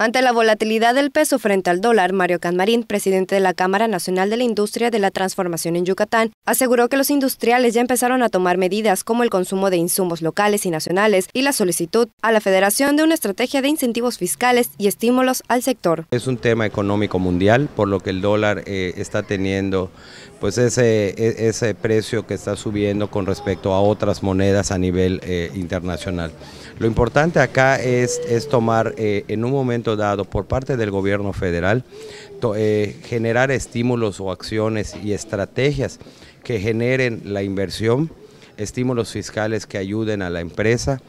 Ante la volatilidad del peso frente al dólar, Mario Canmarín, presidente de la Cámara Nacional de la Industria de la Transformación en Yucatán, aseguró que los industriales ya empezaron a tomar medidas como el consumo de insumos locales y nacionales y la solicitud a la Federación de una estrategia de incentivos fiscales y estímulos al sector. Es un tema económico mundial, por lo que el dólar eh, está teniendo pues ese, e, ese precio que está subiendo con respecto a otras monedas a nivel eh, internacional. Lo importante acá es, es tomar eh, en un momento dado por parte del gobierno federal eh, generar estímulos o acciones y estrategias que generen la inversión, estímulos fiscales que ayuden a la empresa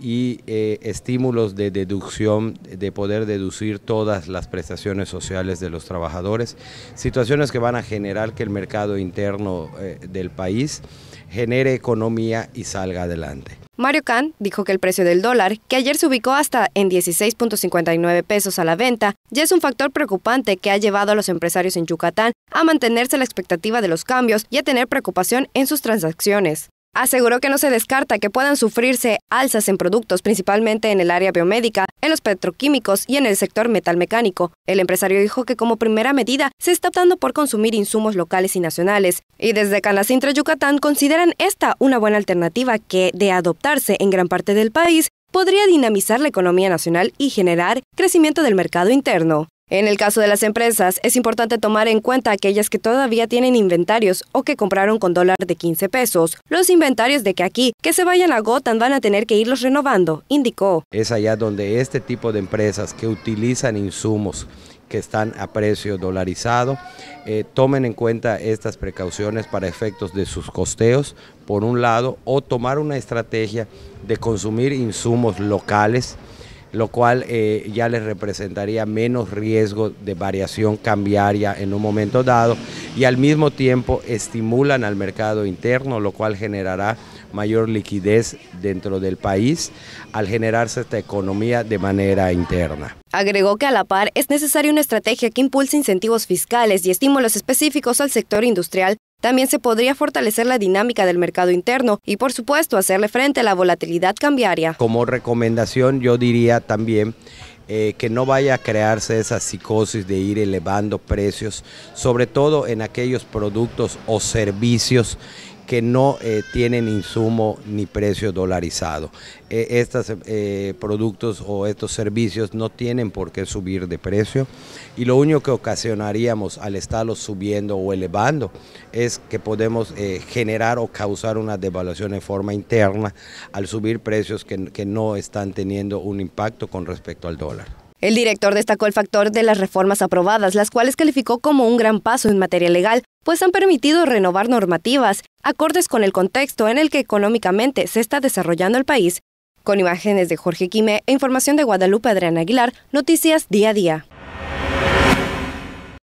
y eh, estímulos de deducción, de poder deducir todas las prestaciones sociales de los trabajadores, situaciones que van a generar que el mercado interno eh, del país genere economía y salga adelante. Mario Kahn dijo que el precio del dólar, que ayer se ubicó hasta en 16.59 pesos a la venta, ya es un factor preocupante que ha llevado a los empresarios en Yucatán a mantenerse la expectativa de los cambios y a tener preocupación en sus transacciones. Aseguró que no se descarta que puedan sufrirse alzas en productos, principalmente en el área biomédica, en los petroquímicos y en el sector metalmecánico. El empresario dijo que como primera medida se está optando por consumir insumos locales y nacionales, y desde Canacintra, Yucatán, consideran esta una buena alternativa que, de adoptarse en gran parte del país, podría dinamizar la economía nacional y generar crecimiento del mercado interno. En el caso de las empresas, es importante tomar en cuenta aquellas que todavía tienen inventarios o que compraron con dólar de 15 pesos. Los inventarios de que aquí, que se vayan a Gotan, van a tener que irlos renovando, indicó. Es allá donde este tipo de empresas que utilizan insumos que están a precio dolarizado. Eh, tomen en cuenta estas precauciones para efectos de sus costeos, por un lado, o tomar una estrategia de consumir insumos locales lo cual eh, ya les representaría menos riesgo de variación cambiaria en un momento dado y al mismo tiempo estimulan al mercado interno, lo cual generará mayor liquidez dentro del país al generarse esta economía de manera interna. Agregó que a la par es necesaria una estrategia que impulse incentivos fiscales y estímulos específicos al sector industrial también se podría fortalecer la dinámica del mercado interno y, por supuesto, hacerle frente a la volatilidad cambiaria. Como recomendación, yo diría también eh, que no vaya a crearse esa psicosis de ir elevando precios, sobre todo en aquellos productos o servicios que no eh, tienen insumo ni precio dolarizado. Eh, estos eh, productos o estos servicios no tienen por qué subir de precio y lo único que ocasionaríamos al estarlos subiendo o elevando es que podemos generar o causar una devaluación en forma interna al subir precios que, que no están teniendo un impacto con respecto al dólar. El director destacó el factor de las reformas aprobadas, las cuales calificó como un gran paso en materia legal, pues han permitido renovar normativas acordes con el contexto en el que económicamente se está desarrollando el país. Con imágenes de Jorge Quime e información de Guadalupe Adrián Aguilar, Noticias Día a Día.